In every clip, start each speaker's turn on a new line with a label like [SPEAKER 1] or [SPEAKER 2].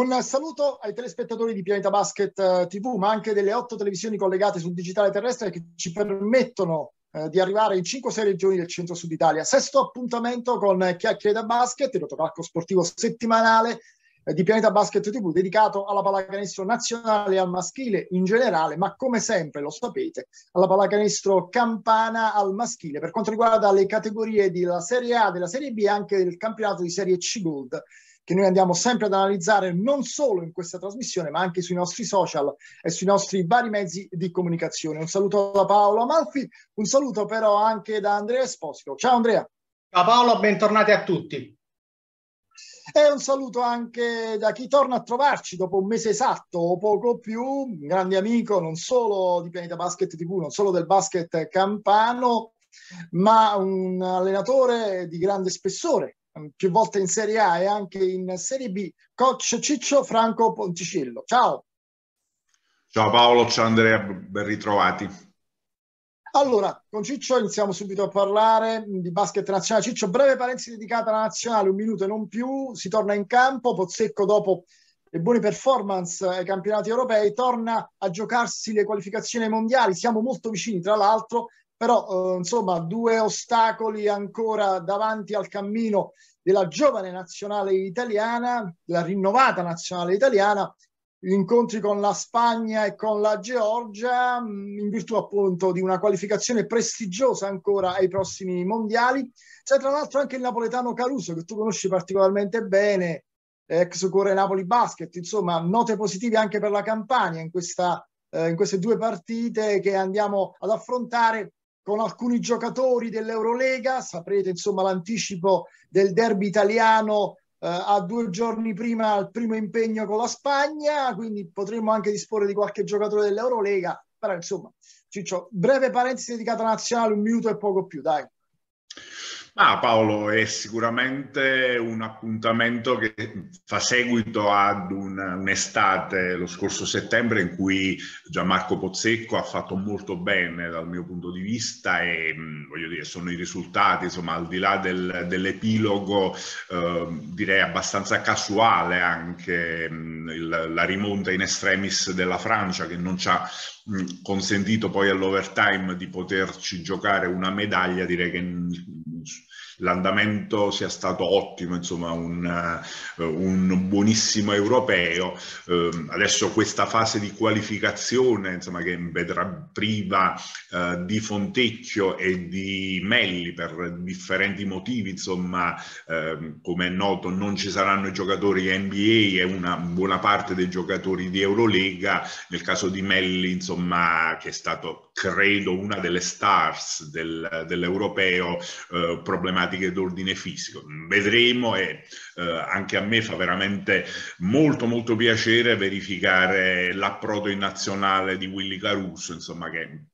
[SPEAKER 1] Un saluto ai telespettatori di Pianeta Basket eh, TV, ma anche delle otto televisioni collegate sul digitale terrestre che ci permettono eh, di arrivare in 5-6 regioni del centro-sud Italia. Sesto appuntamento con Chiacchiere da Basket, il rotocalco sportivo settimanale eh, di Pianeta Basket TV dedicato alla pallacanestro nazionale e al maschile in generale, ma come sempre lo sapete, alla pallacanestro campana al maschile per quanto riguarda le categorie della Serie A, della Serie B e anche del campionato di Serie C Gold che noi andiamo sempre ad analizzare non solo in questa trasmissione, ma anche sui nostri social e sui nostri vari mezzi di comunicazione. Un saluto da Paolo Amalfi, un saluto però anche da Andrea Esposito. Ciao Andrea. Ciao Paolo, bentornati
[SPEAKER 2] a tutti.
[SPEAKER 1] E un saluto anche da chi torna a trovarci dopo un mese esatto o poco più, un grande amico non solo di Pianeta Basket TV, non solo del basket campano, ma un allenatore di grande spessore Ehm, più volte in Serie A e anche in Serie B, coach Ciccio Franco Ponticillo. Ciao.
[SPEAKER 3] Ciao Paolo, ciao Andrea, ben ritrovati.
[SPEAKER 1] Allora, con Ciccio iniziamo subito a parlare di basket nazionale. Ciccio, breve parentesi dedicata alla nazionale, un minuto e non più, si torna in campo, Pozzecco dopo le buone performance ai campionati europei torna a giocarsi le qualificazioni mondiali, siamo molto vicini tra l'altro però eh, insomma due ostacoli ancora davanti al cammino della giovane nazionale italiana, la rinnovata nazionale italiana, gli incontri con la Spagna e con la Georgia, mm, in virtù appunto di una qualificazione prestigiosa ancora ai prossimi mondiali. C'è tra l'altro anche il napoletano Caruso, che tu conosci particolarmente bene, ex corre Napoli Basket, insomma, note positive anche per la Campania in, questa, eh, in queste due partite che andiamo ad affrontare con alcuni giocatori dell'Eurolega, saprete insomma l'anticipo del derby italiano eh, a due giorni prima al primo impegno con la Spagna, quindi potremmo anche disporre di qualche giocatore dell'Eurolega, però insomma, Ciccio, breve parentesi dedicata alla nazionale, un minuto e poco più, dai.
[SPEAKER 3] Ah, Paolo, è sicuramente un appuntamento che fa seguito ad un, un'estate lo scorso settembre in cui Gianmarco Pozzecco ha fatto molto bene dal mio punto di vista e mm, voglio dire sono i risultati, insomma al di là del, dell'epilogo eh, direi abbastanza casuale anche mm, il, la rimonta in extremis della Francia che non ci ha mm, consentito poi all'overtime di poterci giocare una medaglia, direi che l'andamento sia stato ottimo, insomma un, eh, un buonissimo europeo. Ehm, adesso questa fase di qualificazione insomma, che vedrà priva eh, di Fontecchio e di Melli per differenti motivi, insomma ehm, come è noto non ci saranno i giocatori NBA e una buona parte dei giocatori di Eurolega, nel caso di Melli insomma che è stato credo una delle stars del, dell'europeo eh, problematica problematiche d'ordine fisico. Vedremo e eh, anche a me fa veramente molto molto piacere verificare l'approdo in nazionale di Willy Caruso, insomma che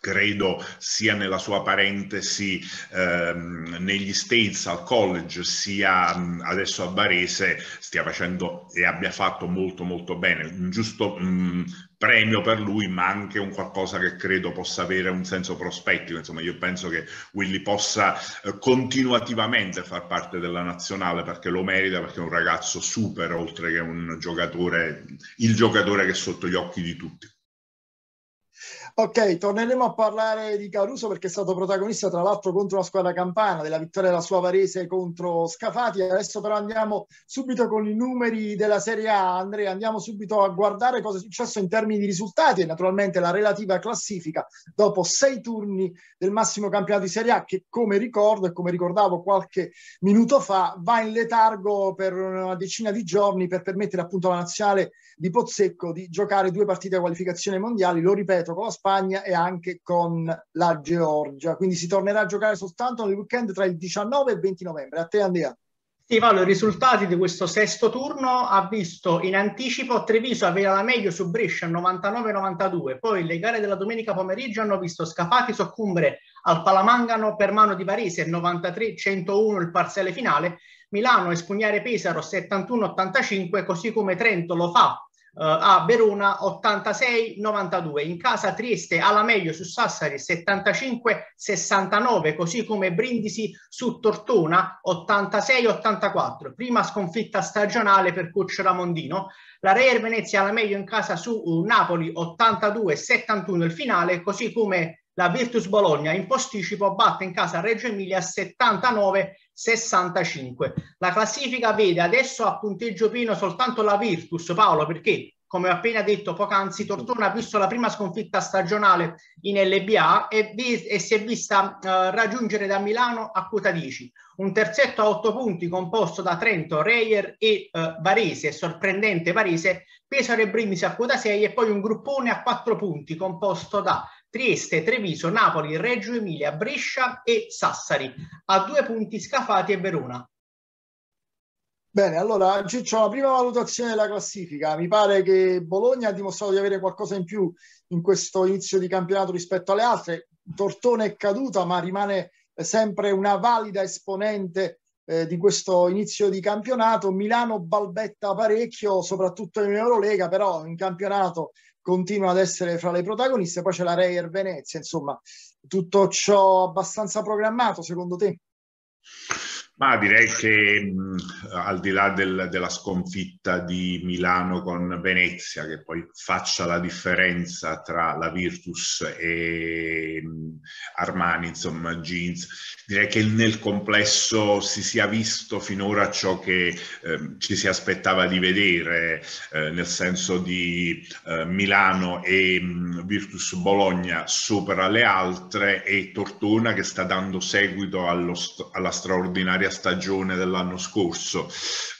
[SPEAKER 3] credo sia nella sua parentesi ehm, negli States al college sia mh, adesso a Varese stia facendo e abbia fatto molto molto bene giusto mh, premio per lui, ma anche un qualcosa che credo possa avere un senso prospettico. Insomma, io penso che Willy possa eh, continuativamente far parte della nazionale perché lo merita, perché è un ragazzo super, oltre che un giocatore, il giocatore che è sotto gli occhi di tutti.
[SPEAKER 1] Ok, torneremo a parlare di Caruso perché è stato protagonista tra l'altro contro la squadra campana della vittoria della sua Varese contro Scafati. Adesso però andiamo subito con i numeri della Serie A, Andrea, andiamo subito a guardare cosa è successo in termini di risultati e naturalmente la relativa classifica dopo sei turni del massimo campionato di Serie A che come ricordo e come ricordavo qualche minuto fa va in letargo per una decina di giorni per permettere appunto alla nazionale di Pozzecco di giocare due partite a qualificazione mondiali, lo ripeto, con la Spagna e anche con la Georgia. Quindi si tornerà a giocare soltanto nel weekend tra il 19 e il 20
[SPEAKER 2] novembre. A te Andrea. Sì, Paolo, i risultati di questo sesto turno ha visto in anticipo Treviso avere la meglio su Brescia 99-92, poi le gare della domenica pomeriggio hanno visto Scafati soccumbere al Palamangano per mano di Varese 93-101 il parziale finale, Milano espugnare Pesaro 71-85, così come Trento lo fa eh, a Verona 86-92, in casa Trieste alla meglio su Sassari 75-69, così come Brindisi su Tortona 86-84, prima sconfitta stagionale per Coach Ramondino, la Real Venezia alla meglio in casa su eh, Napoli 82-71 il finale, così come la Virtus Bologna in posticipo batte in casa Reggio Emilia 79 65. La classifica vede adesso a punteggio pieno soltanto la Virtus, Paolo, perché come ho appena detto poc'anzi, Tortona ha visto la prima sconfitta stagionale in LBA e, vi, e si è vista eh, raggiungere da Milano a quota 10. Un terzetto a 8 punti composto da Trento, Reyer e eh, Varese, sorprendente Varese, Pesaro e Brindisi a quota 6 e poi un gruppone a 4 punti composto da Trieste, Treviso, Napoli, Reggio Emilia, Brescia e Sassari. A due punti Scafati e Verona.
[SPEAKER 1] Bene, allora Ciccio, la prima valutazione della classifica. Mi pare che Bologna ha dimostrato di avere qualcosa in più in questo inizio di campionato rispetto alle altre. Tortone è caduta, ma rimane eh, sempre una valida esponente eh, di questo inizio di campionato. Milano balbetta parecchio, soprattutto in Eurolega, però in campionato continua ad essere fra le protagoniste, poi c'è la Reyer Venezia, insomma, tutto ciò abbastanza programmato secondo te?
[SPEAKER 3] Ma direi che mh, al di là del, della sconfitta di Milano con Venezia, che poi faccia la differenza tra la Virtus e mh, Armani, insomma, Jeans, direi che nel complesso si sia visto finora ciò che eh, ci si aspettava di vedere, eh, nel senso di eh, Milano e mh, Virtus Bologna sopra le altre e Tortona che sta dando seguito allo, alla straordinaria stagione dell'anno scorso.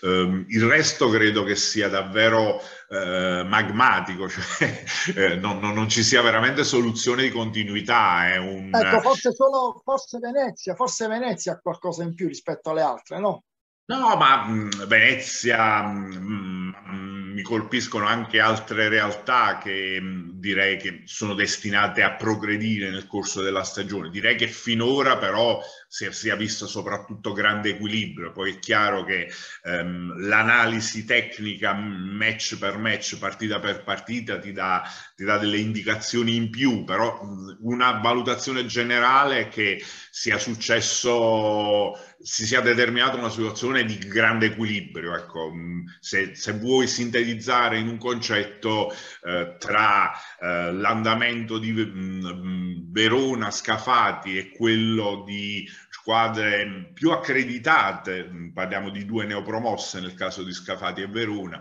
[SPEAKER 3] Um, il resto credo che sia davvero eh, magmatico, cioè eh, non, non, non, ci sia veramente soluzione di continuità. È un... Ecco, forse
[SPEAKER 1] solo forse Venezia, forse Venezia ha qualcosa in più rispetto alle altre, no?
[SPEAKER 3] No, ma mh, mm, Venezia... Mh, mm, mh, mm, mi colpiscono anche altre realtà che mm, direi che sono destinate a progredire nel corso della stagione. Direi che finora però si è, visto soprattutto grande equilibrio, poi è chiaro che ehm, l'analisi tecnica mm, match per match, partita per partita ti dà, ti dà delle indicazioni in più, però mm, una valutazione generale è che sia successo si sia determinata una situazione di grande equilibrio, ecco, mm, se, se vuoi sintetizzare in un concetto eh, tra eh, l'andamento di mh, mm, mm, Verona Scafati e quello di squadre più accreditate, parliamo di due neopromosse nel caso di Scafati e Verona,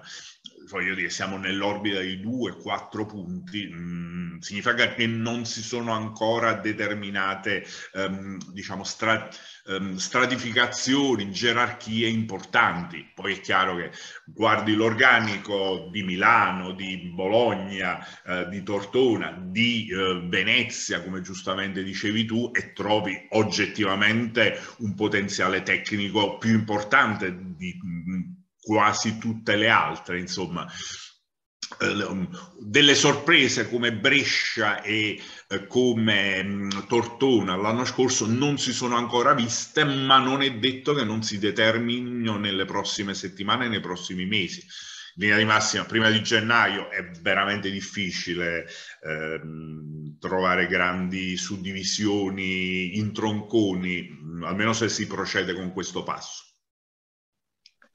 [SPEAKER 3] voglio dire, siamo nell'orbita di 2-4 punti, mh, mm, significa che non si sono ancora determinate, ehm, diciamo, stra, ehm, stratificazioni, gerarchie importanti. Poi è chiaro che guardi l'organico di Milano, di Bologna, eh, di Tortona, di eh, Venezia, come giustamente dicevi tu, e trovi oggettivamente un potenziale tecnico più importante di quasi tutte le altre, insomma eh, um, delle sorprese come Brescia e eh, come mm, Tortona l'anno scorso non si sono ancora viste, ma non è detto che non si determinino nelle prossime settimane, nei prossimi mesi. In linea di massima, prima di gennaio è veramente difficile eh, trovare grandi suddivisioni in tronconi, almeno se si procede con questo
[SPEAKER 1] passo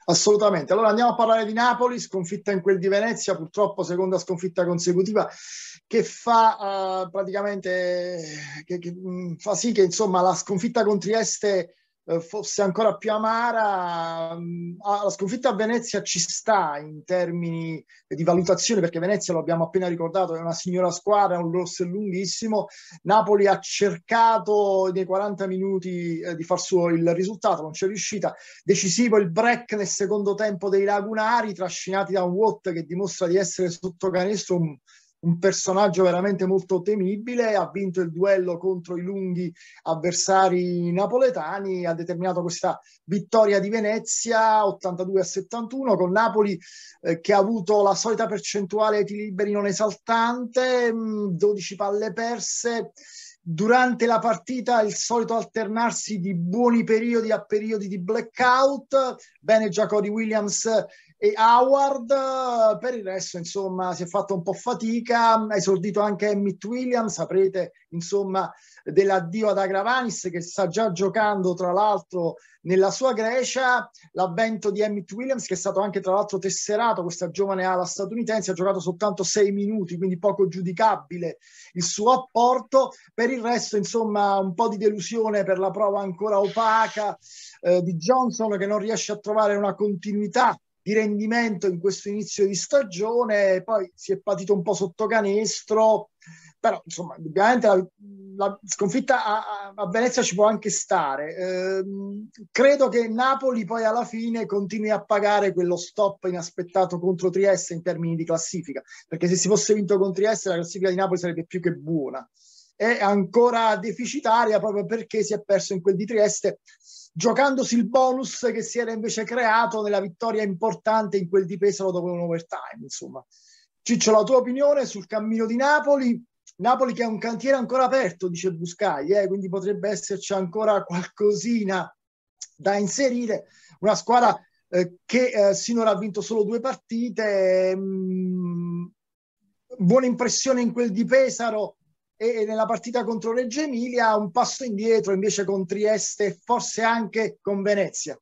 [SPEAKER 1] assolutamente. Allora andiamo a parlare di Napoli, sconfitta in quel di Venezia, purtroppo seconda sconfitta consecutiva, che fa uh, praticamente, che, che, mh, mm, fa sì che insomma la sconfitta con Trieste eh, fosse ancora più amara. Mm, ah, la sconfitta a Venezia ci sta in termini di valutazione, perché Venezia, lo abbiamo appena ricordato, è una signora squadra, un roster lunghissimo. Napoli ha cercato nei 40 minuti eh, di far suo il risultato, non c'è riuscita. Decisivo il break nel secondo tempo dei lagunari, trascinati da un Watt che dimostra di essere sotto canestro un personaggio veramente molto temibile, ha vinto il duello contro i lunghi avversari napoletani, ha determinato questa vittoria di Venezia 82 a 71 con Napoli eh, che ha avuto la solita percentuale di liberi non esaltante, 12 mm, palle perse durante la partita il solito alternarsi di buoni periodi a periodi di blackout. Bene Giacori Williams e Howard per il resto insomma si è fatto un po' fatica, ha esordito anche Emmett Williams, saprete insomma dell'addio ad Agravanis che sta già giocando tra l'altro nella sua Grecia, l'avvento di Emmett Williams che è stato anche tra l'altro tesserato, questa giovane ala statunitense ha giocato soltanto sei minuti, quindi poco giudicabile il suo apporto, per il resto insomma un po' di delusione per la prova ancora opaca eh, di Johnson che non riesce a trovare una continuità di rendimento in questo inizio di stagione, poi si è patito un po' sotto canestro, però insomma, ovviamente la, la sconfitta a, a, Venezia ci può anche stare. Eh, credo che Napoli poi alla fine continui a pagare quello stop inaspettato contro Trieste in termini di classifica, perché se si fosse vinto con Trieste la classifica di Napoli sarebbe più che buona. È ancora deficitaria proprio perché si è perso in quel di Trieste giocandosi il bonus che si era invece creato nella vittoria importante in quel di Pesaro dopo un overtime. Insomma, Ciccio, la tua opinione sul cammino di Napoli? Napoli che è un cantiere ancora aperto, dice Buscagli, eh, quindi potrebbe esserci ancora qualcosina da inserire. Una squadra eh, che eh, sinora ha vinto solo due partite, mh, mm, buona impressione in quel di Pesaro, e nella partita contro Reggio Emilia un passo indietro invece con Trieste e forse anche con Venezia.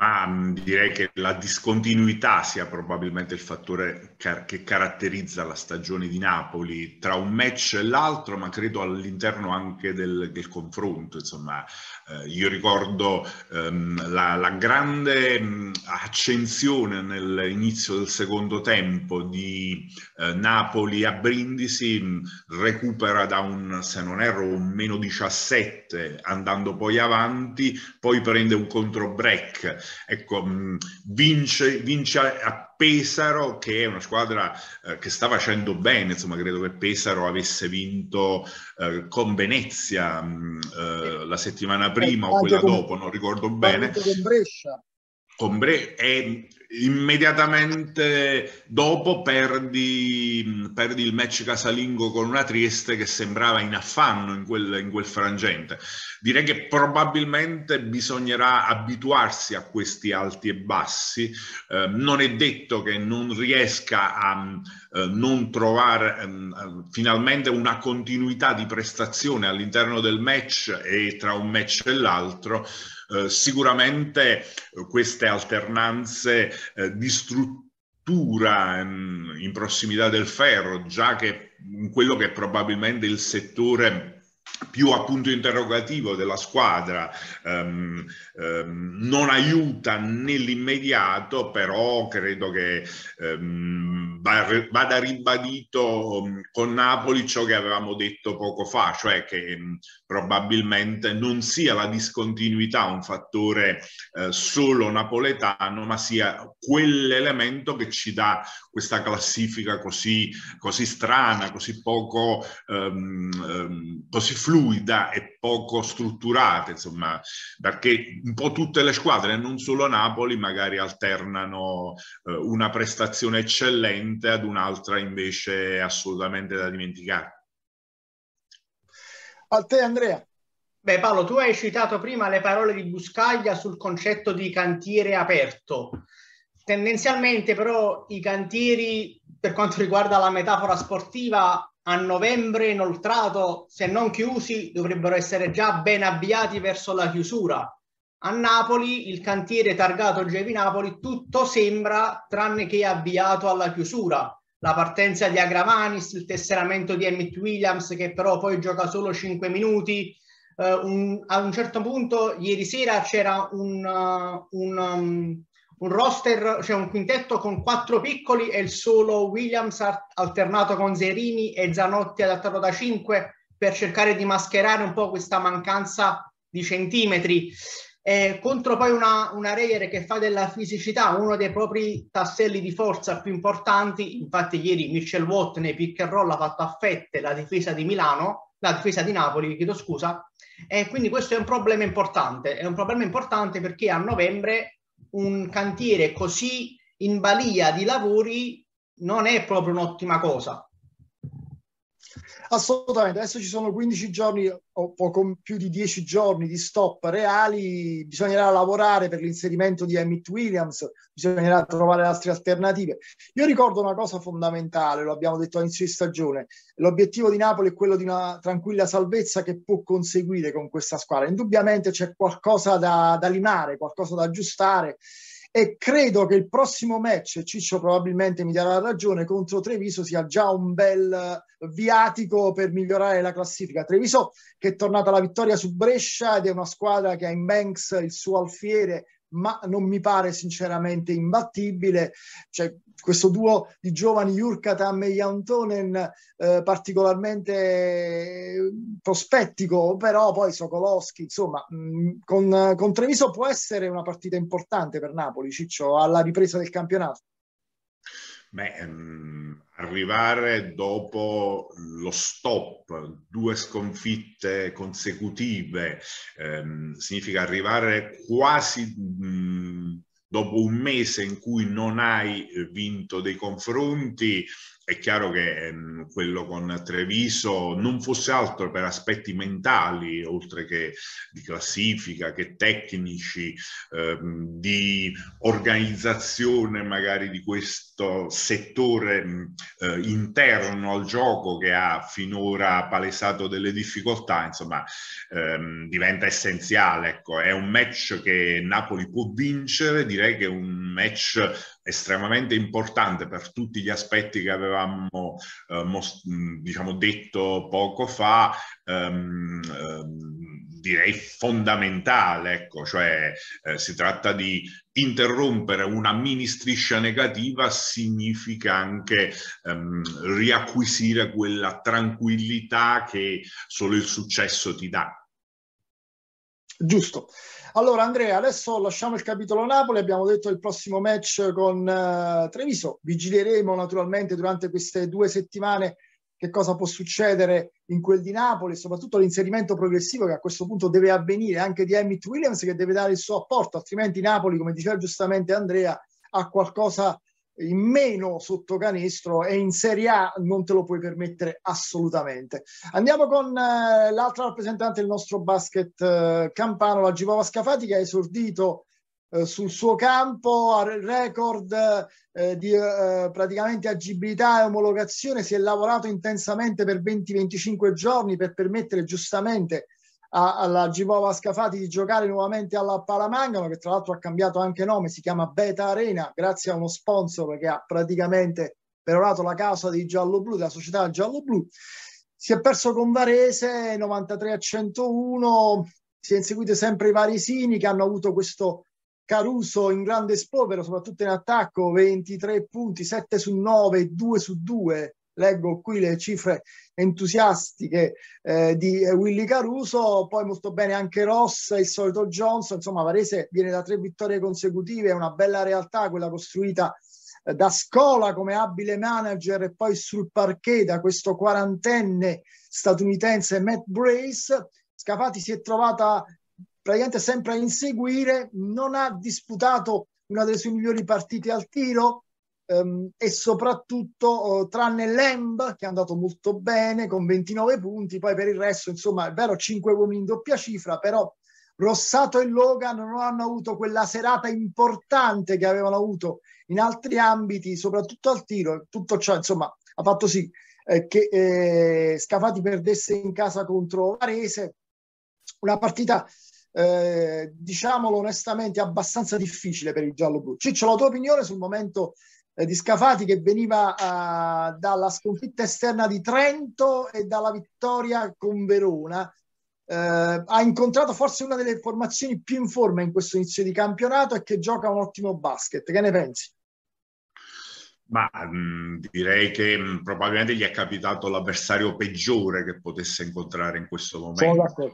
[SPEAKER 3] Ma mm, direi che la discontinuità sia probabilmente il fattore car- che caratterizza la stagione di Napoli tra un match e l'altro, ma credo all'interno anche del, del confronto. Insomma, eh, io ricordo ehm, la, la, grande mh, mm, accensione nell'inizio del secondo tempo di eh, Napoli a Brindisi, mh, mm, recupera da un, se non erro, un meno 17 andando poi avanti, poi prende un contro break. Ecco, mm, vince, vince a Pesaro, che è una squadra eh, che sta facendo bene, insomma, credo che Pesaro avesse vinto eh, con Venezia mm, eh, la settimana prima o quella dopo, non ricordo bene. Con
[SPEAKER 1] Brescia.
[SPEAKER 3] Con Bre- e, immediatamente dopo perdi, perdi, il match casalingo con una Trieste che sembrava in affanno in quel, in quel frangente. Direi che probabilmente bisognerà abituarsi a questi alti e bassi. Eh, non è detto che non riesca a eh, non trovare ehm, eh, finalmente una continuità di prestazione all'interno del match e tra un match e l'altro. Eh, sicuramente eh, queste alternanze eh, di struttura mh, mm, in prossimità del ferro, già che quello che è probabilmente il settore più a punto interrogativo della squadra um, um, non aiuta nell'immediato, però credo che um, vada ribadito con Napoli ciò che avevamo detto poco fa, cioè che probabilmente non sia la discontinuità un fattore uh, solo napoletano, ma sia quell'elemento che ci dà questa classifica così, così strana, così poco, così fluida e poco strutturata, insomma, perché un po' tutte le squadre, non solo Napoli, magari alternano eh, una prestazione eccellente ad un'altra invece assolutamente da dimenticare.
[SPEAKER 2] A te Andrea. Beh Paolo, tu hai citato prima le parole di Buscaglia sul concetto di cantiere aperto. Tendenzialmente però i cantieri, per quanto riguarda la metafora sportiva, a novembre inoltrato, se non chiusi, dovrebbero essere già ben avviati verso la chiusura. A Napoli, il cantiere targato Gevi Napoli, tutto sembra tranne che avviato alla chiusura. La partenza di Agravanis, il tesseramento di Emmett Williams, che però poi gioca solo 5 minuti. Uh, un, a un certo punto, ieri sera c'era un, uh, un um, un roster, cioè un quintetto con quattro piccoli e il solo Williams alternato con Zerini e Zanotti adattato da cinque per cercare di mascherare un po' questa mancanza di centimetri. Eh, contro poi una, una Reyer che fa della fisicità uno dei propri tasselli di forza più importanti, infatti ieri Michel Watt nei pick and roll ha fatto a fette la difesa di Milano, la difesa di Napoli, chiedo scusa, e quindi questo è un problema importante, è un problema importante perché a novembre un cantiere così in balia di lavori non è proprio un'ottima cosa. Assolutamente, adesso ci sono
[SPEAKER 1] 15 giorni o poco più di 10 giorni di stop reali, bisognerà lavorare per l'inserimento di Emmett Williams, bisognerà trovare altre alternative. Io ricordo una cosa fondamentale, lo abbiamo detto all'inizio di stagione, l'obiettivo di Napoli è quello di una tranquilla salvezza che può conseguire con questa squadra. Indubbiamente c'è qualcosa da, da limare, qualcosa da aggiustare e credo che il prossimo match, Ciccio probabilmente mi darà ragione, contro Treviso sia già un bel viatico per migliorare la classifica. Treviso che è tornata alla vittoria su Brescia ed è una squadra che ha in Banks il suo alfiere ma non mi pare sinceramente imbattibile. Cioè, questo duo di giovani Jurkatam e Jantonen eh, particolarmente eh, prospettico, però poi Sokolowski, insomma, mh, mm, con, con Treviso può essere una partita importante per Napoli, Ciccio, alla ripresa del campionato. Beh,
[SPEAKER 3] ehm, arrivare dopo lo stop, due sconfitte consecutive, um, significa arrivare quasi um, dopo un mese in cui non hai eh, vinto dei confronti, è chiaro che ehm, quello con Treviso non fosse altro per aspetti mentali, oltre che di classifica, che tecnici, ehm, di organizzazione magari di questo settore eh, interno al gioco che ha finora palesato delle difficoltà, insomma ehm, diventa essenziale. Ecco. È un match che Napoli può vincere, direi che è un match estremamente importante per tutti gli aspetti che avevamo eh, most, diciamo detto poco fa, ehm, ehm, direi fondamentale, ecco, cioè eh, si tratta di interrompere una mini striscia negativa significa anche ehm, riacquisire quella tranquillità che solo il successo ti dà.
[SPEAKER 1] Giusto. Allora Andrea, adesso lasciamo il capitolo Napoli, abbiamo detto il prossimo match con uh, Treviso, vigileremo naturalmente durante queste due settimane che cosa può succedere in quel di Napoli, soprattutto l'inserimento progressivo che a questo punto deve avvenire anche di Emmett Williams che deve dare il suo apporto, altrimenti Napoli, come diceva giustamente Andrea, ha qualcosa in meno sotto canestro e in Serie A non te lo puoi permettere assolutamente. Andiamo con eh, l'altra rappresentante del nostro basket eh, campano, la Givova Scafati, che ha esordito eh, sul suo campo al record eh, di eh, praticamente agibilità e omologazione. Si è lavorato intensamente per 20-25 giorni per permettere giustamente alla Givova Scafati di giocare nuovamente alla Palamangano, che tra l'altro ha cambiato anche nome, si chiama Beta Arena, grazie a uno sponsor che ha praticamente perorato la causa di giallo-blu, della società giallo-blu. Si è perso con Varese 93 a 101, si è inseguito sempre i Varesini che hanno avuto questo Caruso in grande spolvero, soprattutto in attacco, 23 punti, 7 su 9, 2 su 2, leggo qui le cifre entusiastiche eh, di eh, Willy Caruso, poi molto bene anche Ross, il solito Johnson, insomma Varese viene da tre vittorie consecutive, è una bella realtà quella costruita eh, da scuola come abile manager e poi sul parquet da questo quarantenne statunitense Matt Brace. Scafati si è trovata praticamente sempre a inseguire, non ha disputato una delle sue migliori partite al tiro, Um, e soprattutto oh, tranne l'Emb che è andato molto bene con 29 punti, poi per il resto insomma è vero 5 uomini in doppia cifra, però Rossato e Logan non hanno avuto quella serata importante che avevano avuto in altri ambiti, soprattutto al tiro, tutto ciò insomma ha fatto sì eh, che eh, Scafati perdesse in casa contro Varese, una partita eh, diciamolo onestamente abbastanza difficile per il giallo blu. Ciccio, la tua opinione sul momento eh, di Scafati che veniva eh, dalla sconfitta esterna di Trento e dalla vittoria con Verona. Eh, ha incontrato forse una delle formazioni più in forma in questo inizio di campionato e che gioca un ottimo basket. Che ne pensi?
[SPEAKER 3] Ma mh, mm, direi che mh, mm, probabilmente gli è capitato l'avversario peggiore che potesse incontrare in questo momento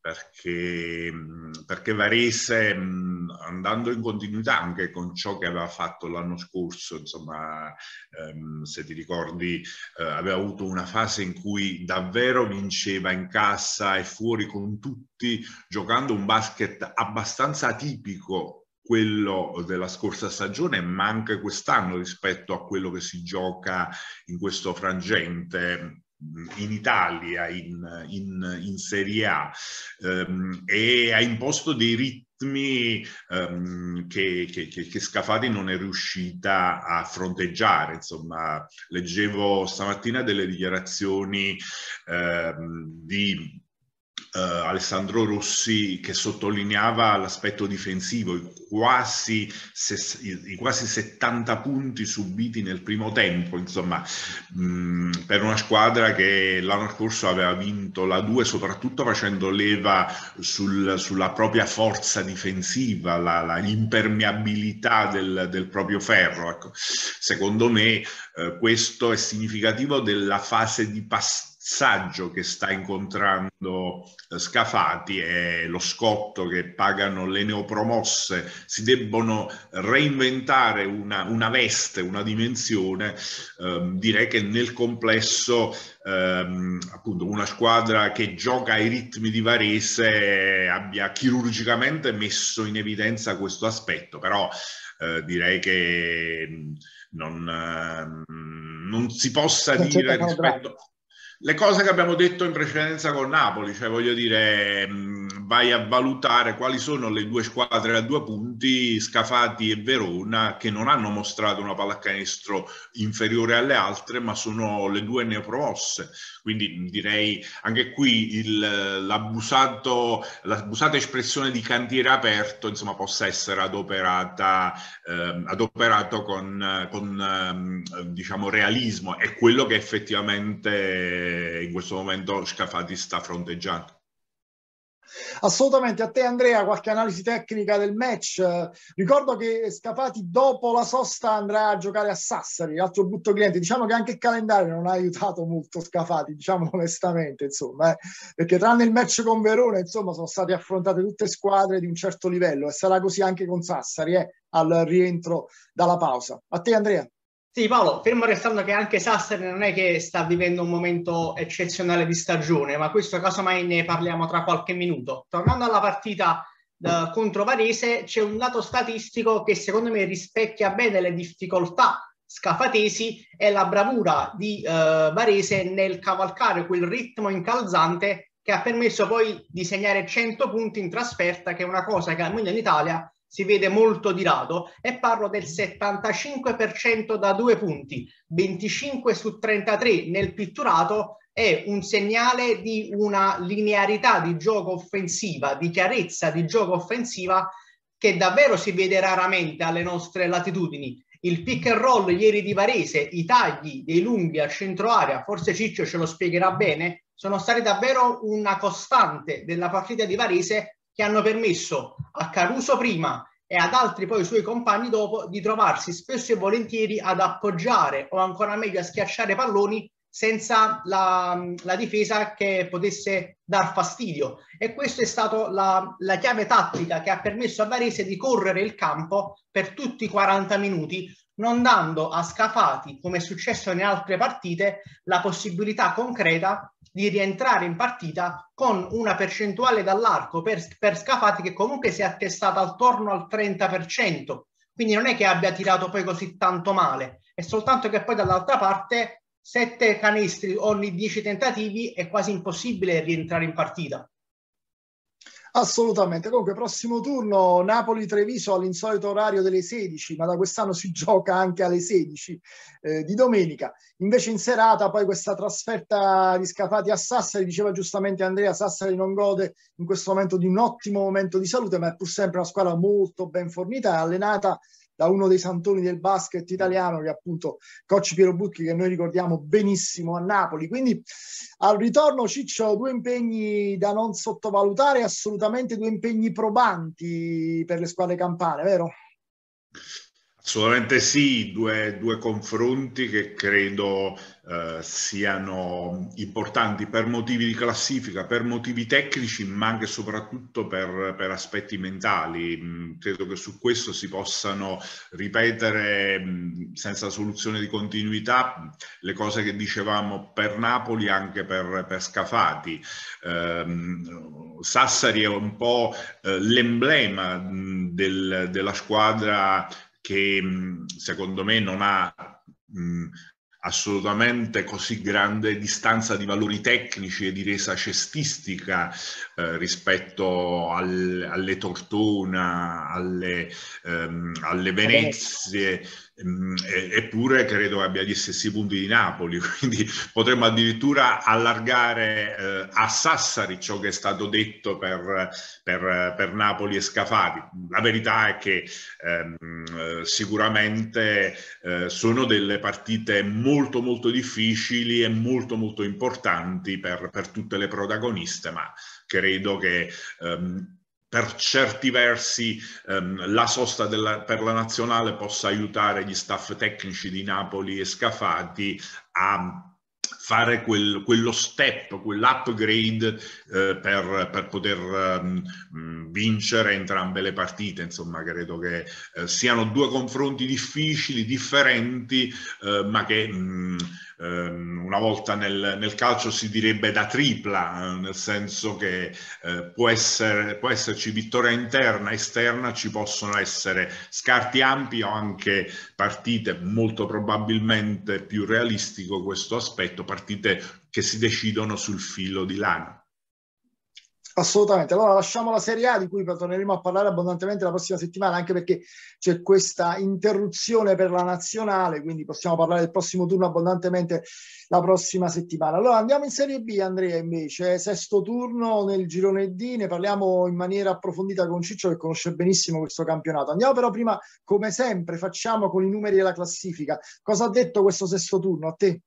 [SPEAKER 3] perché, mm, perché Varese, mm, andando in continuità anche con ciò che aveva fatto l'anno scorso, insomma, ehm, se ti ricordi, eh, aveva avuto una fase in cui davvero vinceva in cassa e fuori con tutti, giocando un basket abbastanza atipico quello della scorsa stagione, ma anche quest'anno rispetto a quello che si gioca in questo frangente in Italia, in, in, in Serie A, ehm, e ha imposto dei ritmi ehm, che, che, che, Scafati non è riuscita a fronteggiare. Insomma, leggevo stamattina delle dichiarazioni ehm, di Uh, Alessandro Rossi che sottolineava l'aspetto difensivo, i quasi, ses- i quasi, 70 punti subiti nel primo tempo, insomma, mh, mm, per una squadra che l'anno scorso aveva vinto la 2 soprattutto facendo leva sul, sulla propria forza difensiva, la, la, l'impermeabilità del, del proprio ferro. Ecco. Secondo me eh, questo è significativo della fase di passaggio saggio che sta incontrando eh, Scafati e lo scotto che pagano le neopromosse, si debbono reinventare una, una veste, una dimensione, ehm, direi che nel complesso ehm, appunto una squadra che gioca ai ritmi di Varese abbia chirurgicamente messo in evidenza questo aspetto, però eh, direi che mm, non, eh, non, si possa non dire rispetto le cose che abbiamo detto in precedenza con Napoli, cioè voglio dire, mm, vai a valutare quali sono le due squadre a due punti, Scafati e Verona, che non hanno mostrato una pallacanestro inferiore alle altre, ma sono le due neopromosse. Quindi mm, direi anche qui il, l'abusata espressione di cantiere aperto insomma, possa essere adoperata, eh, adoperato con, con eh, diciamo, realismo. È quello che effettivamente che in questo momento Scafati sta fronteggiando.
[SPEAKER 1] Assolutamente, a te Andrea qualche analisi tecnica del match. Ricordo che Scafati dopo la sosta andrà a giocare a Sassari, l'altro brutto cliente. Diciamo che anche il calendario non ha aiutato molto Scafati, diciamo onestamente, insomma, eh. perché tranne il match con Verona, insomma, sono state affrontate tutte squadre di un certo livello e sarà così
[SPEAKER 2] anche con Sassari eh, al rientro dalla pausa. A te Andrea. Sì, Paolo, fermo restando che anche Sassari non è che sta vivendo un momento eccezionale di stagione, ma questo casomai ne parliamo tra qualche minuto. Tornando alla partita eh, contro Varese, c'è un dato statistico che secondo me rispecchia bene le difficoltà scafatesi e la bravura di eh, Varese nel cavalcare quel ritmo incalzante che ha permesso poi di segnare 100 punti in trasferta, che è una cosa che almeno in Italia si vede molto di lato e parlo del 75% da due punti, 25 su 33 nel pitturato è un segnale di una linearità di gioco offensiva, di chiarezza di gioco offensiva che davvero si vede raramente alle nostre latitudini. Il pick and roll ieri di Varese, i tagli dei lunghi a centro area, forse Ciccio ce lo spiegherà bene, sono stati davvero una costante della partita di Varese che hanno permesso a Caruso prima e ad altri poi suoi compagni dopo di trovarsi spesso e volentieri ad appoggiare o ancora meglio a schiacciare palloni senza la, la, difesa che potesse dar fastidio e questa è stata la, la, chiave tattica che ha permesso a Varese di correre il campo per tutti i 40 minuti non dando a Scafati come è successo in altre partite la possibilità concreta di rientrare in partita con una percentuale dall'arco per, per Scafati che comunque si è attestata attorno al 30%, quindi non è che abbia tirato poi così tanto male, è soltanto che poi dall'altra parte sette canestri ogni dieci tentativi è quasi impossibile rientrare in partita.
[SPEAKER 1] Assolutamente. Comunque, prossimo turno Napoli-Treviso all'insolito orario delle 16, ma da quest'anno si gioca anche alle 16 eh, di domenica. Invece in serata, poi questa trasferta di Scafati a Sassari, diceva giustamente Andrea, Sassari non gode in questo momento di un ottimo momento di salute, ma è pur sempre una squadra molto ben fornita, e allenata da uno dei santoni del basket italiano, che è appunto Coach Piero Bucchi, che noi ricordiamo benissimo a Napoli. Quindi al ritorno Ciccio, due impegni da non sottovalutare, assolutamente due impegni probanti per le squadre campane, vero?
[SPEAKER 3] Assolutamente sì, due, due, confronti che credo eh, siano importanti per motivi di classifica, per motivi tecnici, ma anche e soprattutto per, per aspetti mentali. Mm, credo che su questo si possano ripetere mm, senza soluzione di continuità le cose che dicevamo per Napoli anche per, per Scafati. Ehm, Sassari è un po' eh, l'emblema mm, del, della squadra che mm, secondo me non ha mh, mm, assolutamente così grande distanza di valori tecnici e di resa cestistica eh, rispetto al, alle Tortona, alle, ehm, alle Venezie, mm, ehm, eppure credo abbia gli stessi punti di Napoli, quindi potremmo addirittura allargare eh, a Sassari ciò che è stato detto per, per, per Napoli e Scafati. La verità è che ehm, sicuramente eh, sono delle partite molto molto difficili e molto molto importanti per, per tutte le protagoniste, ma credo credo che ehm, per certi versi ehm, la sosta della, per la nazionale possa aiutare gli staff tecnici di Napoli e Scafati a fare quel, quello step, quell'upgrade eh, per, per, poter um, vincere entrambe le partite. Insomma, credo che eh, siano due confronti difficili, differenti, eh, ma che mh, mm, ehm, una volta nel, nel, calcio si direbbe da tripla, eh, nel senso che eh, può, essere, può esserci vittoria interna, esterna, ci possono essere scarti ampi o anche partite molto probabilmente più realistico questo aspetto, partite che si decidono sul filo di lana.
[SPEAKER 1] Assolutamente. Allora lasciamo la Serie A di cui torneremo a parlare abbondantemente la prossima settimana, anche perché c'è questa interruzione per la nazionale, quindi possiamo parlare del prossimo turno abbondantemente la prossima settimana. Allora andiamo in Serie B, Andrea, invece, sesto turno nel girone D, ne parliamo in maniera approfondita con Ciccio che conosce benissimo questo campionato. Andiamo però prima, come sempre, facciamo con i numeri della classifica. Cosa ha detto questo sesto
[SPEAKER 2] turno a te?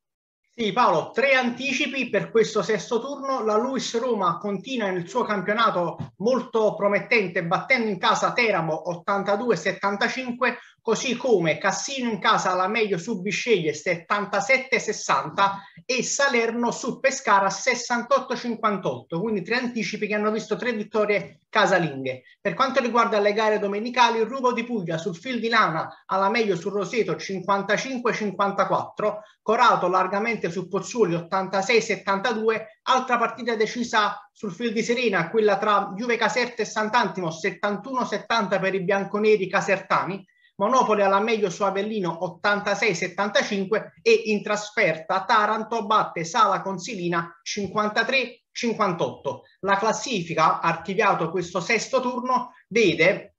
[SPEAKER 2] Sì, Paolo, tre anticipi per questo sesto turno. La Luis Roma continua il suo campionato molto promettente, battendo in casa Teramo 82-75, così come Cassino in casa la meglio subisceglie 77-60 e Salerno su Pescara 68-58, quindi tre anticipi che hanno visto tre vittorie casalinghe. Per quanto riguarda le gare domenicali, Rubo di Puglia sul fil di Lana alla meglio sul Roseto 55-54, Corato largamente su Pozzuoli 86-72, altra partita decisa sul fil di Serena, quella tra Juve Caserta e Sant'Antimo 71-70 per i bianconeri casertani, Monopoli alla meglio su Avellino 86-75 e in trasferta Taranto batte Sala Consilina 53-58. La classifica, archiviato questo sesto turno, vede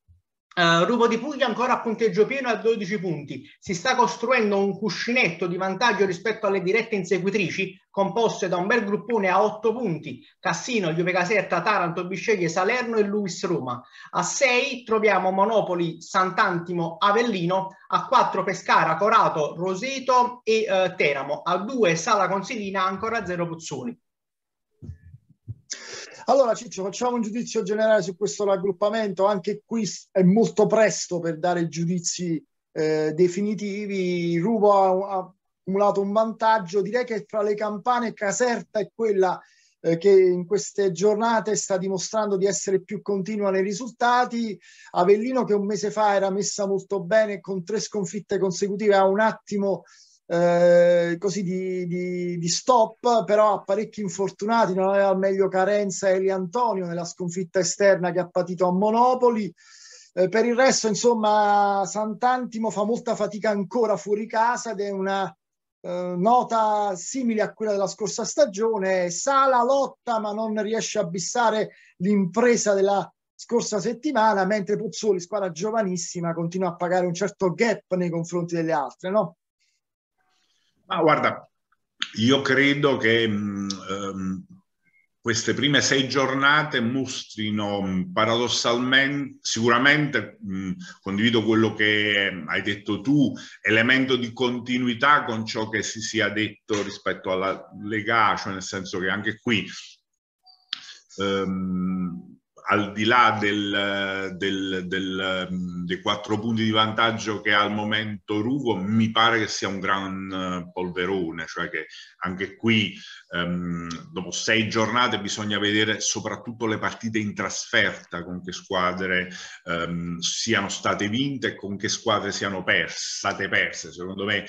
[SPEAKER 2] Uh, eh, Rubo di Puglia ancora a punteggio pieno a 12 punti. Si sta costruendo un cuscinetto di vantaggio rispetto alle dirette inseguitrici, composte da un bel gruppone a 8 punti. Cassino, Juve Caserta, Taranto, Bisceglie, Salerno e Luis Roma. A 6 troviamo Monopoli, Sant'Antimo, Avellino. A 4 Pescara, Corato, Roseto e uh, Teramo. A 2 Sala Consilina, ancora 0 Puzzoni.
[SPEAKER 1] Allora Ciccio, facciamo un giudizio generale su questo raggruppamento. Anche qui è molto presto per dare giudizi eh, definitivi. Rubo ha, ha, accumulato un vantaggio. Direi che tra le campane Caserta è quella eh, che in queste giornate sta dimostrando di essere più continua nei risultati. Avellino che un mese fa era messa molto bene con tre sconfitte consecutive ha un attimo eh, così di, di, di, stop, però a parecchi infortunati, non aveva al meglio carenza Eli Antonio nella sconfitta esterna che ha patito a Monopoli. Eh, per il resto, insomma, Sant'Antimo fa molta fatica ancora fuori casa ed è una eh, nota simile a quella della scorsa stagione. Sala lotta ma non riesce a bissare l'impresa della scorsa settimana, mentre Pozzoli, squadra giovanissima, continua a pagare un certo gap nei confronti delle altre, no?
[SPEAKER 3] Ma guarda, io credo che um, queste prime sei giornate mostrino mm, paradossalmente, sicuramente mh, mm, condivido quello che hai detto tu, elemento di continuità con ciò che si sia detto rispetto alla Lega, cioè nel senso che anche qui um, al di là del, del, del, mm, dei quattro punti di vantaggio che ha al momento Rugo, mi pare che sia un gran eh, polverone, cioè che anche qui ehm, dopo sei giornate bisogna vedere soprattutto le partite in trasferta, con che squadre ehm, siano state vinte e con che squadre siano perse, state perse. Secondo me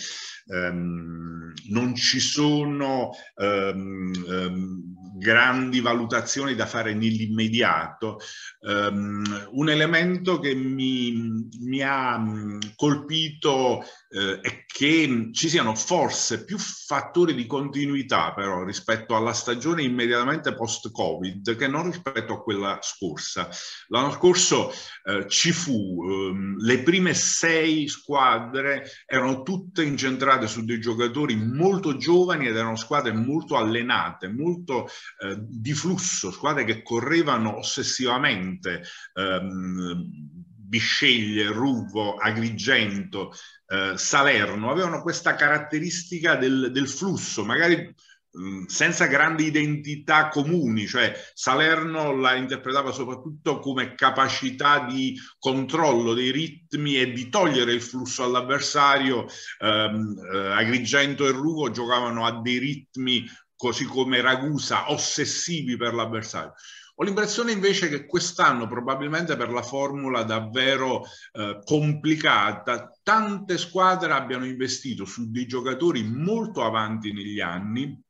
[SPEAKER 3] ehm, non ci sono ehm, ehm, grandi valutazioni da fare nell'immediato fatto. Certo. Um, ehm, un elemento che mi, mi ha colpito eh, è che ci siano forse più fattori di continuità però rispetto alla stagione immediatamente post-Covid che non rispetto a quella scorsa. L'anno scorso eh, ci fu, ehm, le prime sei squadre erano tutte incentrate su dei giocatori molto giovani ed erano squadre molto allenate, molto eh, di flusso, squadre che correvano ossessivamente. Ehm, Bisceglie, Ruvo, Agrigento, eh, Salerno avevano questa caratteristica del, del flusso, magari mm, senza grandi identità comuni, cioè Salerno la interpretava soprattutto come capacità di controllo dei ritmi e di togliere il flusso all'avversario, ehm, eh, Agrigento e Ruvo giocavano a dei ritmi così come Ragusa, ossessivi per l'avversario. Ho l'impressione invece che quest'anno, probabilmente per la formula davvero eh, complicata, tante squadre abbiano investito su dei giocatori molto avanti negli anni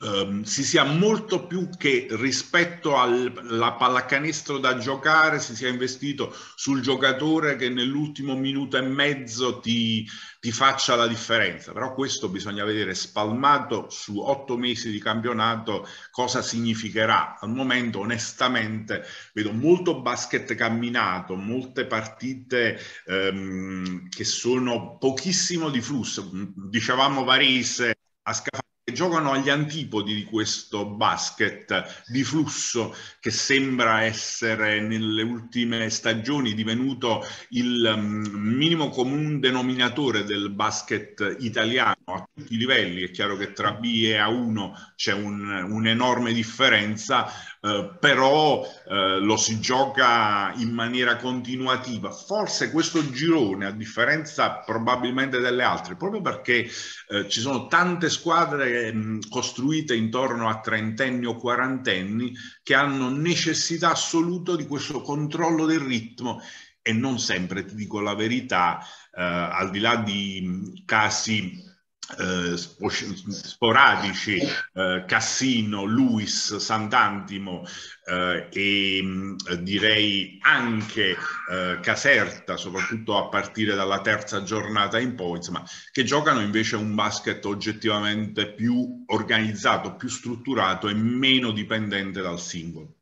[SPEAKER 3] ehm, si sia molto più che rispetto alla pallacanestro da giocare, si sia investito sul giocatore che nell'ultimo minuto e mezzo ti, ti faccia la differenza. Però questo bisogna vedere spalmato su otto mesi di campionato cosa significherà. Al momento, onestamente, vedo molto basket camminato, molte partite ehm, che sono pochissimo di flusso. Dicevamo Varese a scafato giocano agli antipodi di questo basket di flusso che sembra essere nelle ultime stagioni divenuto il mm, minimo comune denominatore del basket italiano a tutti i livelli. È chiaro che tra B e A1 c'è un, un'enorme differenza, eh, però eh, lo si gioca in maniera continuativa. Forse questo girone, a differenza probabilmente delle altre, proprio perché eh, ci sono tante squadre mh, ehm, costruite intorno a trentenni o quarantenni che hanno necessità assoluta di questo controllo del ritmo e non sempre, ti dico la verità, eh, al di là di mh, mm, casi eh, sporadici eh, Cassino, Luis, Sant'Antimo eh, e mm, direi anche eh, Caserta, soprattutto a partire dalla terza giornata in poi, insomma, che giocano invece un basket oggettivamente più organizzato, più strutturato e meno dipendente dal singolo.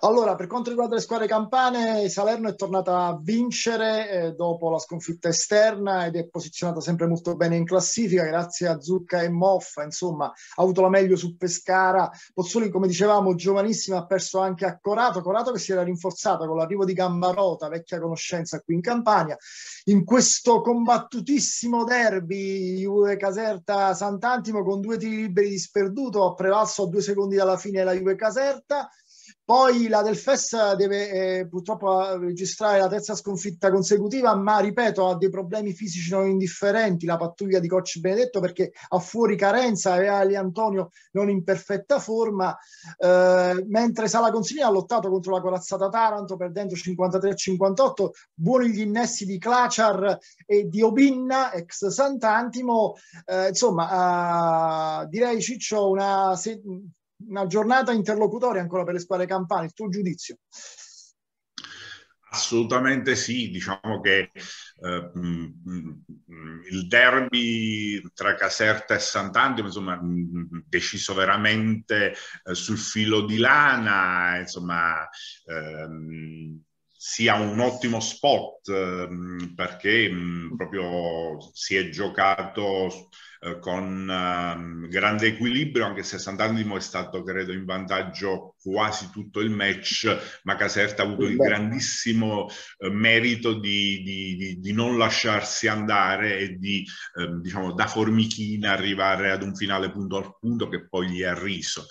[SPEAKER 1] Allora, per quanto riguarda le squadre campane, Salerno è tornata a vincere eh, dopo la sconfitta esterna ed è posizionata sempre molto bene in classifica, grazie a Zucca e Moffa. Insomma, ha avuto la meglio su Pescara. Pozzoli, come dicevamo, giovanissima, ha perso anche a Corato. Corato che si era rinforzata con l'arrivo di Gambarota, vecchia conoscenza qui in Campania. In questo combattutissimo derby, Juve Caserta Sant'Antimo, con due tiri liberi di sperduto, ha prevalso a due secondi dalla fine la Juve Caserta poi la Delfes deve eh, purtroppo eh, registrare la terza sconfitta consecutiva, ma ripeto, ha dei problemi fisici non indifferenti la pattuglia di coach Benedetto perché ha fuori carenza, e Ali Antonio non in perfetta forma, eh, mentre Sala Consiglina ha lottato contro la corazzata Taranto perdendo 53-58, buoni gli innessi di Claciar e di Obinna, ex Sant'Antimo, eh, insomma ah, direi Ciccio una... Se- una giornata interlocutoria ancora per le squadre campane, il tuo giudizio?
[SPEAKER 3] Assolutamente sì, diciamo che eh, mm, mm, il derby tra Caserta e Sant'Antimo, insomma, mm, deciso veramente eh, sul filo di lana, insomma, ehm, sia un ottimo spot eh, perché mh, proprio si è giocato eh, con ehm, grande equilibrio, anche se Sant'Andrimo è stato, credo, in vantaggio quasi tutto il match, ma Caserta ha avuto il grandissimo eh, merito di, di, di, di, non lasciarsi andare e di, ehm, diciamo, da formichina arrivare ad un finale punto al punto che poi gli ha riso.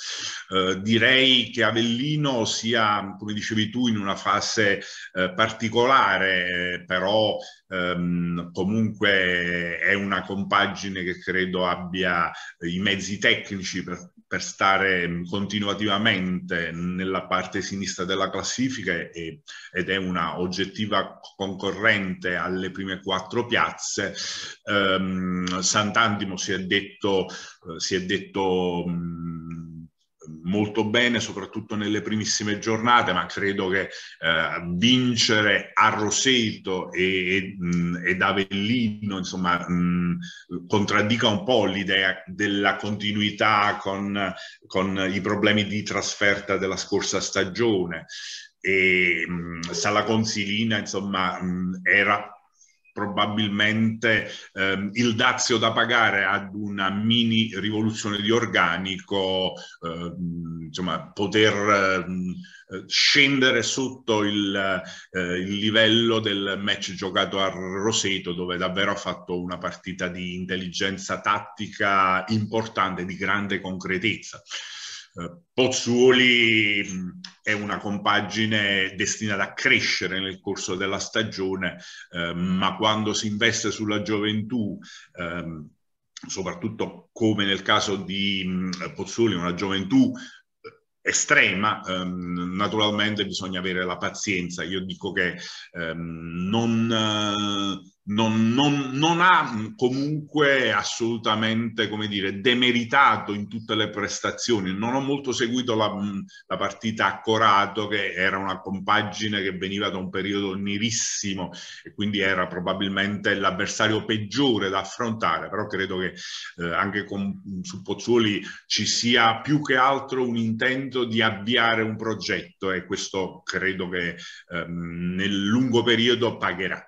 [SPEAKER 3] Eh, direi che Avellino sia, come dicevi tu, in una fase eh, particolare, eh, però ehm, comunque è una compagine che credo credo abbia eh, i mezzi tecnici per, per stare mm, continuativamente nella parte sinistra della classifica e, ed è una oggettiva concorrente alle prime quattro piazze. Um, Sant'Antimo si è detto, eh, si è detto um, molto bene, soprattutto nelle primissime giornate, ma credo che eh, vincere a Roseto e, e, ed Avellino insomma, mh, contraddica un po' l'idea della continuità con, con i problemi di trasferta della scorsa stagione. E, mh, Sala Consilina insomma, mh, era probabilmente ehm, il dazio da pagare ad una mini rivoluzione di organico, ehm, insomma, poter ehm, scendere sotto il, eh, il, livello del match giocato a Roseto, dove davvero ha fatto una partita di intelligenza tattica importante, di grande concretezza. Pozzuoli è una compagine destinata a crescere nel corso della stagione, eh, ma quando si investe sulla gioventù, ehm, soprattutto come nel caso di Pozzuoli, una gioventù eh, estrema, ehm, naturalmente bisogna avere la pazienza. Io dico che ehm, non, eh, non, non, non, ha comunque assolutamente, come dire, demeritato in tutte le prestazioni. Non ho molto seguito la, la partita a Corato, che era una compagine che veniva da un periodo nerissimo e quindi era probabilmente l'avversario peggiore da affrontare, però credo che eh, anche con, su Pozzuoli ci sia più che altro un intento di avviare un progetto e questo credo che ehm, nel lungo periodo pagherà.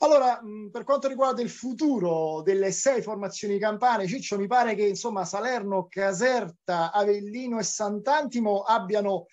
[SPEAKER 1] Allora, mm, per quanto riguarda il futuro delle sei formazioni campane, Ciccio, mi pare che insomma Salerno, Caserta, Avellino e Sant'Antimo abbiano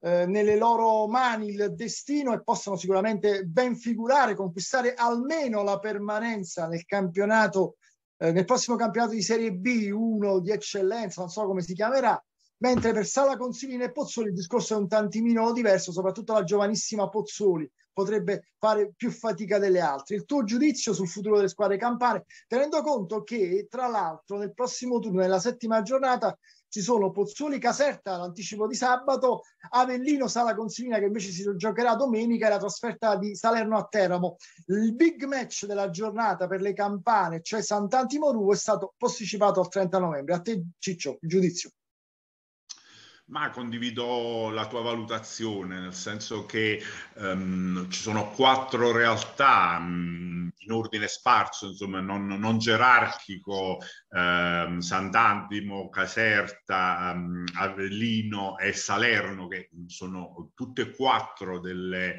[SPEAKER 1] eh, nelle loro mani il destino e possano sicuramente ben figurare, conquistare almeno la permanenza nel campionato, eh, nel prossimo campionato di Serie B, uno di eccellenza, non so come si chiamerà, mentre per Sala Consilina e Pozzoli il discorso è un tantimino diverso, soprattutto la giovanissima Pozzoli potrebbe fare più fatica delle altre. Il tuo giudizio sul futuro delle squadre campane, tenendo conto che tra l'altro nel prossimo turno, nella settima giornata, ci sono Pozzuoli Caserta all'anticipo di sabato, Avellino Sala Consilina che invece si giocherà domenica e la trasferta di Salerno a Teramo. Il big match della giornata per le campane, cioè Sant'Antimo Ruvo, è stato posticipato al 30 novembre. A te Ciccio, il giudizio.
[SPEAKER 3] Ma condivido la tua valutazione, nel senso che um, ci sono quattro realtà um, in ordine sparso, insomma, non, non gerarchico, um, Sant'Antimo, Caserta, ehm, Avellino e Salerno, che sono tutte e quattro delle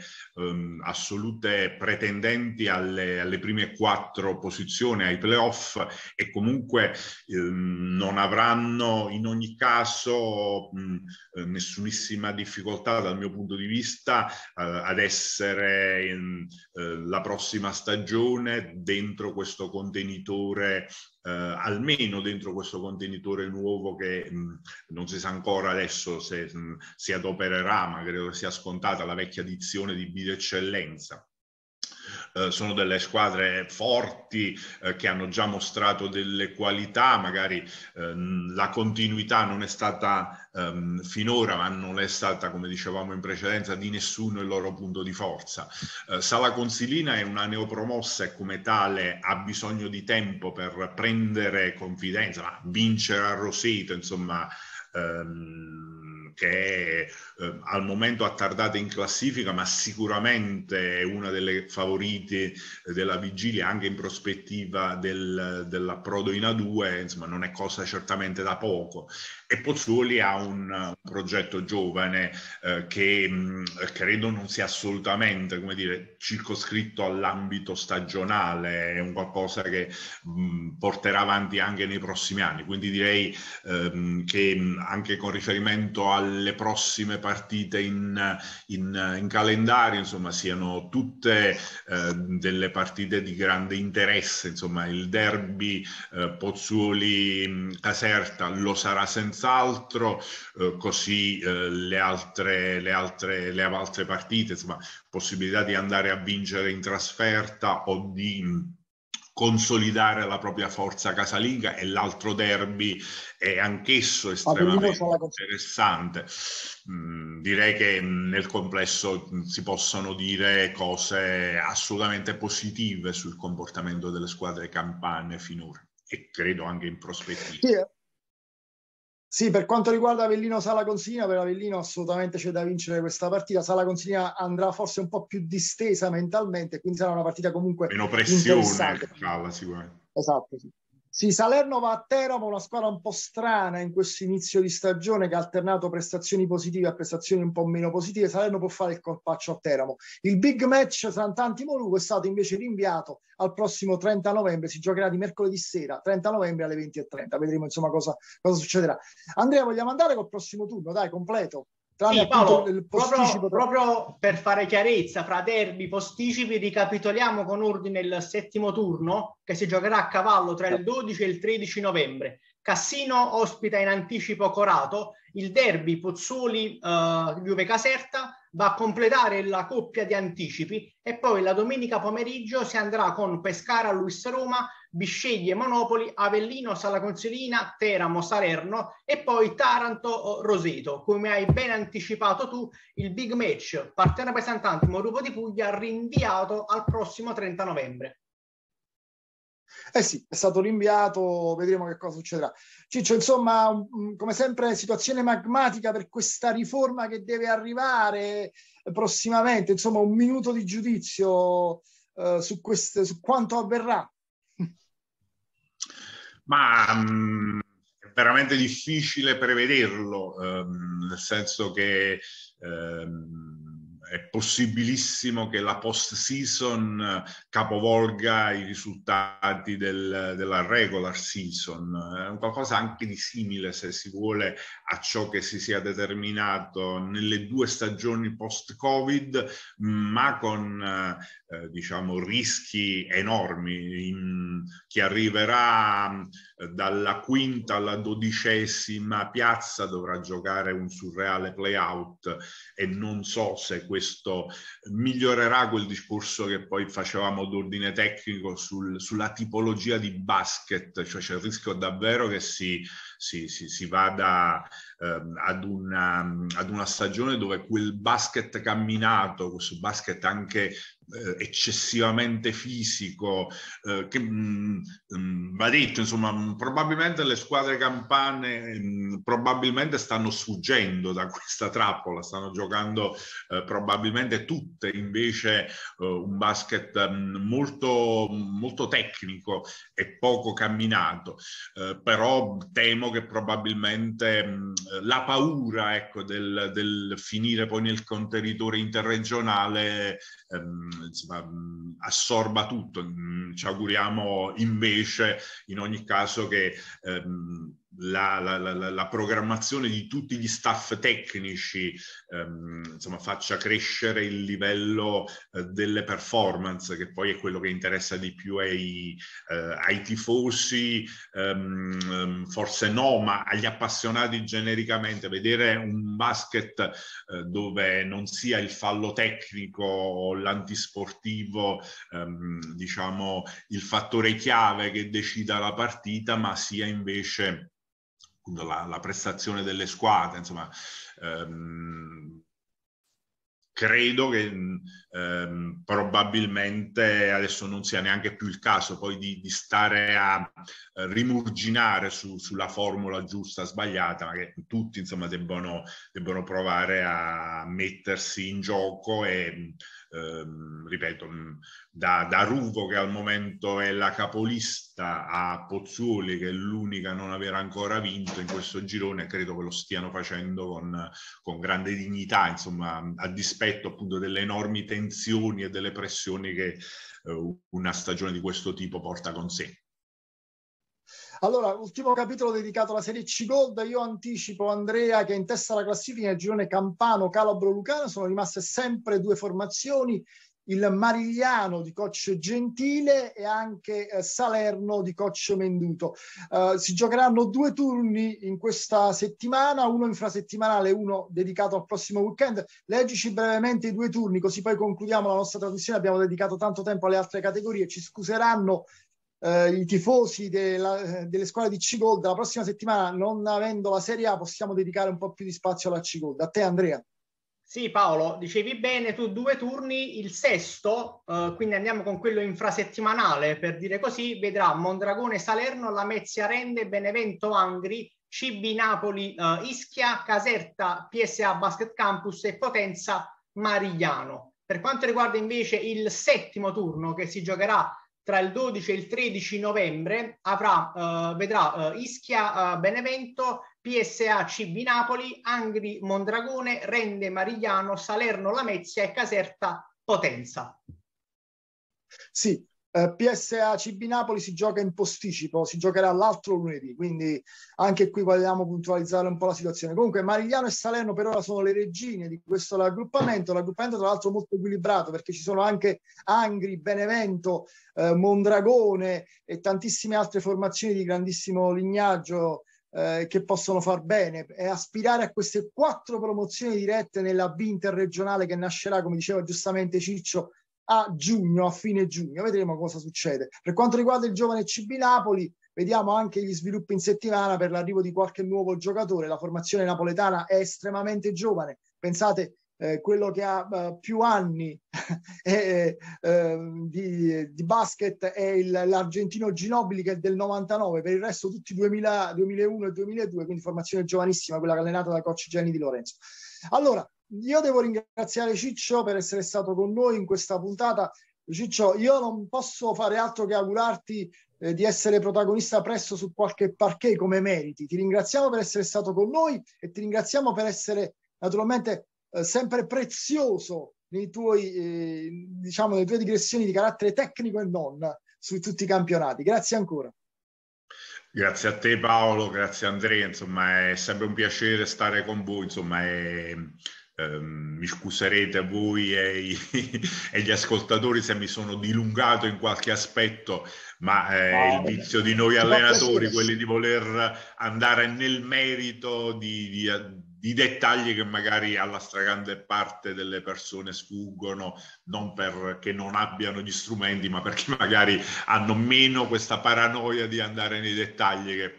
[SPEAKER 3] assolute pretendenti alle, alle, prime quattro posizioni, ai playoff, e comunque non avranno in ogni caso... Mh, mm, eh, nessunissima difficoltà dal mio punto di vista eh, ad essere in, eh, la prossima stagione dentro questo contenitore eh, almeno dentro questo contenitore nuovo che mh, non si sa ancora adesso se mh, si adopererà, ma credo sia scontata la vecchia dizione di bieccellenza. Eh, sono delle squadre forti eh, che hanno già mostrato delle qualità, magari ehm, la continuità non è stata ehm, finora, ma non è stata, come dicevamo in precedenza, di nessuno il loro punto di forza. Eh, Sala Consilina è una neopromossa e come tale ha bisogno di tempo per prendere confidenza, ma vincere a Roseto, insomma... Ehm, che eh, al momento attardata in classifica, ma sicuramente è una delle favorite della vigilia anche in prospettiva del, dell'approdo in A2, insomma non è cosa certamente da poco. E Pozzuoli ha un, un progetto giovane eh, che mh, mm, credo non sia assolutamente come dire, circoscritto all'ambito stagionale, è un qualcosa che mh, mm, porterà avanti anche nei prossimi anni. Quindi direi ehm, che mm, anche con riferimento al alle prossime partite in, in, in calendario, insomma, siano tutte eh, delle partite di grande interesse, insomma, il derby eh, Pozzuoli-Caserta mm, lo sarà senz'altro, eh, così eh, le altre, le, altre, le altre partite, insomma, possibilità di andare a vincere in trasferta o di mm, consolidare la propria forza casalinga e l'altro derby è anch'esso estremamente interessante. Mm, direi che mm, nel complesso mm, si possono dire cose assolutamente positive sul comportamento delle squadre campane finora e credo anche in prospettiva.
[SPEAKER 1] Sì, sì, per quanto riguarda Avellino Sala Consina, per Avellino assolutamente c'è da vincere questa partita. Sala Consina andrà forse un po' più distesa mentalmente, quindi sarà una partita comunque meno pressione.
[SPEAKER 3] Sala, sicuramente.
[SPEAKER 1] Esatto, sì. Sì, Salerno va a Teramo, una squadra un po' strana in questo inizio di stagione che ha alternato prestazioni positive a prestazioni un po' meno positive. Salerno può fare il colpaccio a Teramo. Il big match tra Antantimo Lugo è stato invece rinviato al prossimo 30 novembre, si giocherà di mercoledì sera, 30 novembre alle 20.30. Vedremo insomma cosa, cosa succederà. Andrea, vogliamo andare col prossimo
[SPEAKER 2] turno? Dai, completo. Tranne sì, Paolo, il posticipo... proprio, proprio, per fare chiarezza fra derby, posticipi, ricapitoliamo con ordine il settimo turno che si giocherà a cavallo tra il 12 e il 13 novembre. Cassino ospita in anticipo Corato, il derby Pozzuoli-Juve eh, uh, Caserta va a completare la coppia di anticipi e poi la domenica pomeriggio si andrà con Pescara-Luis Roma Bisceglie, Monopoli, Avellino, Sala Consilina, Teramo, Salerno e poi Taranto, eh, Roseto. Come hai ben anticipato tu, il big match Partena Pesantantimo, Rupo di Puglia rinviato al prossimo 30 novembre. Eh sì, è stato
[SPEAKER 1] rinviato, vedremo che cosa succederà. Ciccio, insomma, come sempre, situazione magmatica per questa riforma che deve arrivare prossimamente. Insomma, un minuto di giudizio eh, su, queste, su quanto avverrà
[SPEAKER 3] ma mh, mm, è veramente difficile prevederlo, ehm, nel senso che ehm, è possibilissimo che la post season capovolga i risultati del, della regular season, qualcosa anche di simile se si vuole a ciò che si sia determinato nelle due stagioni post-Covid, ma con eh, diciamo rischi enormi. In, chi arriverà eh, dalla quinta alla dodicesima piazza dovrà giocare un surreale playout e non so se questo migliorerà quel discorso che poi facevamo diciamo, d'ordine tecnico sul, sulla tipologia di basket, cioè c'è il rischio davvero che si, si, si, si vada ehm, ad, una, ad, una, stagione dove quel basket camminato, questo basket anche eh, eccessivamente fisico, eh, che mh, mm, mh, mm, va detto, insomma, mm, probabilmente le squadre campane mh, probabilmente stanno sfuggendo da questa trappola, stanno giocando eh, probabilmente tutte invece eh, un basket molto, molto tecnico e poco camminato, eh, però temo che probabilmente la paura ecco, del, del, finire poi nel contenitore interregionale ehm, insomma, mm, assorba tutto. Mm, ci auguriamo invece in ogni caso che ehm, la, la, la, la, programmazione di tutti gli staff tecnici ehm, insomma, faccia crescere il livello eh, delle performance, che poi è quello che interessa di più ai, eh, ai tifosi, ehm, ehm forse no, ma agli appassionati genericamente. Vedere un basket eh, dove non sia il fallo tecnico o l'antisportivo, ehm, diciamo, il fattore chiave che decida la partita, ma sia invece la, la, prestazione delle squadre, insomma, ehm, credo che mm, ehm, probabilmente adesso non sia neanche più il caso poi di, di stare a eh, rimurginare su, sulla formula giusta sbagliata, ma che tutti insomma debbono, debbono provare a mettersi in gioco e ehm, ripeto, mm, da, da, Ruvo che al momento è la capolista a Pozzuoli che è l'unica a non aver ancora vinto in questo girone, credo che lo stiano facendo con, con grande dignità, insomma, a dispetto appunto delle enormi tensioni e delle pressioni che eh, una stagione di questo tipo porta con sé.
[SPEAKER 1] Allora, ultimo capitolo dedicato alla Serie C Gold. Io anticipo Andrea che in testa alla classifica nel girone Campano, Calabro, Lucano sono rimaste sempre due formazioni, il Marigliano di coach Gentile e anche eh, Salerno di coach Menduto. Eh, si giocheranno due turni in questa settimana, uno infrasettimanale e uno dedicato al prossimo weekend. Leggici brevemente i due turni, così poi concludiamo la nostra trasmissione. Abbiamo dedicato tanto tempo alle altre categorie. Ci scuseranno eh, i tifosi della, delle squadre di C-Gold la prossima settimana, non avendo la Serie A, possiamo dedicare un po' più di
[SPEAKER 2] spazio alla C-Gold. A te Andrea. Sì Paolo, dicevi bene, tu due turni, il sesto, eh, quindi andiamo con quello infrasettimanale, per dire così, vedrà Mondragone Salerno, Lamezia Rende, Benevento Angri, CB Napoli eh, Ischia, Caserta PSA Basket Campus e Potenza Marigliano. Per quanto riguarda invece il settimo turno che si giocherà tra il 12 e il 13 novembre avrà, eh, vedrà eh, Ischia eh, Benevento, PSA CB Napoli, Angri Mondragone, Rende Marigliano, Salerno Lamezia e Caserta Potenza.
[SPEAKER 1] Sì, eh, PSA CB Napoli si gioca in posticipo, si giocherà l'altro lunedì, quindi anche qui vogliamo puntualizzare un po' la situazione. Comunque Marigliano e Salerno per ora sono le regine di questo raggruppamento, raggruppamento tra l'altro molto equilibrato perché ci sono anche Angri, Benevento, eh, Mondragone e tantissime altre formazioni di grandissimo lignaggio eh, che possono far bene e aspirare a queste quattro promozioni dirette nella B interregionale che nascerà, come diceva giustamente Ciccio, a giugno, a fine giugno. Vedremo cosa succede. Per quanto riguarda il giovane CB Napoli, vediamo anche gli sviluppi in settimana per l'arrivo di qualche nuovo giocatore. La formazione napoletana è estremamente giovane. Pensate eh, quello che ha eh, più anni eh, di, di, basket è il, l'argentino Ginobili che è del 99, per il resto tutti 2000, 2001 e 2002, quindi formazione giovanissima, quella allenata da coach Gianni Di Lorenzo. Allora, io devo ringraziare Ciccio per essere stato con noi in questa puntata. Ciccio, io non posso fare altro che augurarti eh, di essere protagonista presto su qualche parquet come meriti. Ti ringraziamo per essere stato con noi e ti ringraziamo per essere naturalmente eh, sempre prezioso nei tuoi, eh, diciamo, nelle tue digressioni di carattere tecnico e non su tutti i campionati. Grazie ancora.
[SPEAKER 3] Grazie a te Paolo, grazie Andrea, insomma è sempre un piacere stare con voi, insomma è ehm, mi scuserete a voi e, e gli ascoltatori se mi sono dilungato in qualche aspetto, ma eh, il vizio di noi allenatori, quelli di voler andare nel merito di, di, di dettagli che magari alla stragrande parte delle persone sfuggono, non perché non abbiano gli strumenti, ma perché magari hanno meno questa paranoia di andare nei dettagli che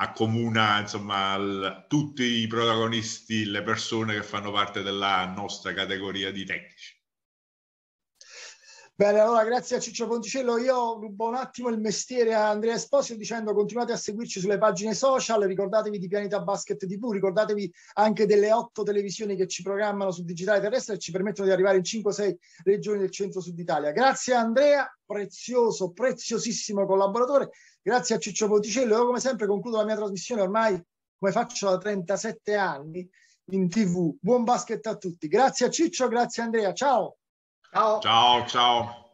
[SPEAKER 3] accomuna insomma, al, tutti i protagonisti, le persone che fanno parte della nostra categoria di tecnici.
[SPEAKER 1] Bene, allora grazie a Ciccio Ponticello. Io rubo un attimo il mestiere a Andrea Esposito dicendo continuate a seguirci sulle pagine social, ricordatevi di Pianeta Basket TV, ricordatevi anche delle otto televisioni che ci programmano su digitale terrestre e ci permettono di arrivare in 5-6 regioni del centro-sud Italia. Grazie a Andrea, prezioso, preziosissimo collaboratore. Grazie a Ciccio Ponticello. Io come sempre concludo la mia trasmissione ormai come faccio da 37 anni in tv. Buon basket a tutti. Grazie a Ciccio, grazie a Andrea. Ciao. Ciao.
[SPEAKER 3] Ciao, ciao.